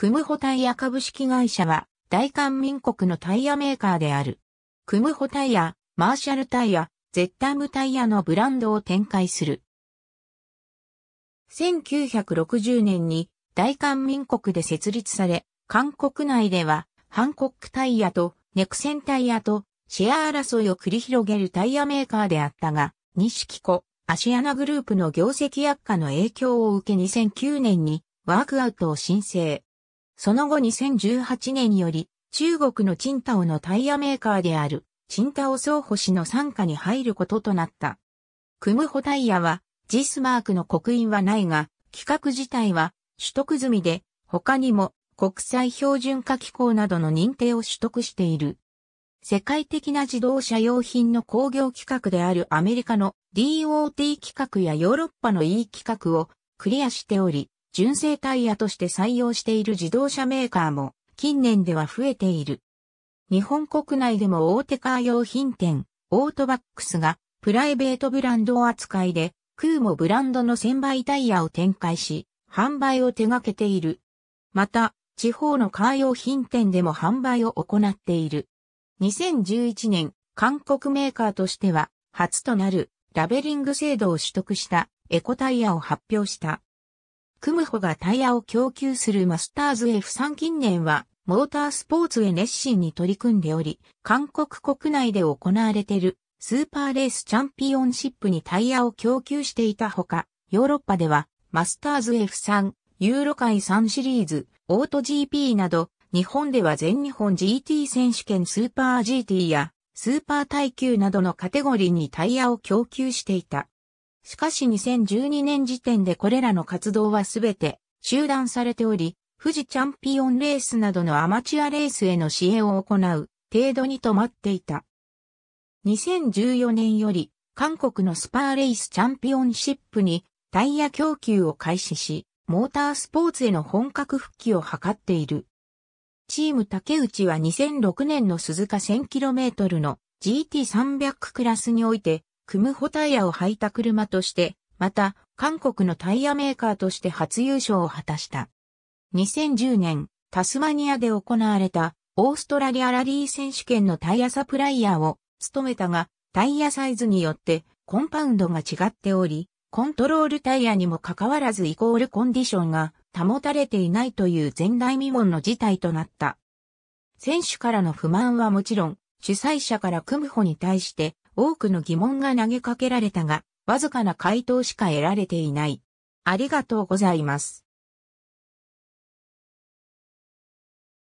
クムホタイヤ株式会社は、大韓民国のタイヤメーカーである。クムホタイヤ、マーシャルタイヤ、ゼッタムタイヤのブランドを展開する。1960年に大韓民国で設立され、韓国内では、ハンコックタイヤとネクセンタイヤとシェア争いを繰り広げるタイヤメーカーであったが、西木アシアナグループの業績悪化の影響を受け2009年にワークアウトを申請。その後2018年より、中国のチンタオのタイヤメーカーである、チンタオ総保氏の傘下に入ることとなった。クムホタイヤは、ジスマークの刻印はないが、企画自体は取得済みで、他にも国際標準化機構などの認定を取得している。世界的な自動車用品の工業規格であるアメリカの DOT 規格やヨーロッパの E 規格をクリアしており、純正タイヤとして採用している自動車メーカーも近年では増えている。日本国内でも大手カー用品店、オートバックスがプライベートブランドを扱いで、空もブランドの1000倍タイヤを展開し、販売を手掛けている。また、地方のカー用品店でも販売を行っている。2011年、韓国メーカーとしては、初となるラベリング制度を取得したエコタイヤを発表した。クムホがタイヤを供給するマスターズ F3 近年は、モータースポーツへ熱心に取り組んでおり、韓国国内で行われているスーパーレースチャンピオンシップにタイヤを供給していたほか、ヨーロッパではマスターズ F3、ユーロ界3シリーズ、オート GP など、日本では全日本 GT 選手権スーパー GT やスーパー耐久などのカテゴリーにタイヤを供給していた。しかし2012年時点でこれらの活動はすべて中断されており、富士チャンピオンレースなどのアマチュアレースへの支援を行う程度に止まっていた。2014年より韓国のスパーレイスチャンピオンシップにタイヤ供給を開始し、モータースポーツへの本格復帰を図っている。チーム竹内は2006年の鈴鹿 1000km の GT300 クラスにおいてクムホタイヤを履いた車として、また、韓国のタイヤメーカーとして初優勝を果たした。2010年、タスマニアで行われた、オーストラリアラリー選手権のタイヤサプライヤーを務めたが、タイヤサイズによってコンパウンドが違っており、コントロールタイヤにもかかわらずイコールコンディションが保たれていないという前代未聞の事態となった。選手からの不満はもちろん、主催者からクムホに対して多くの疑問が投げかけられたが、わずかな回答しか得られていない。ありがとうございます。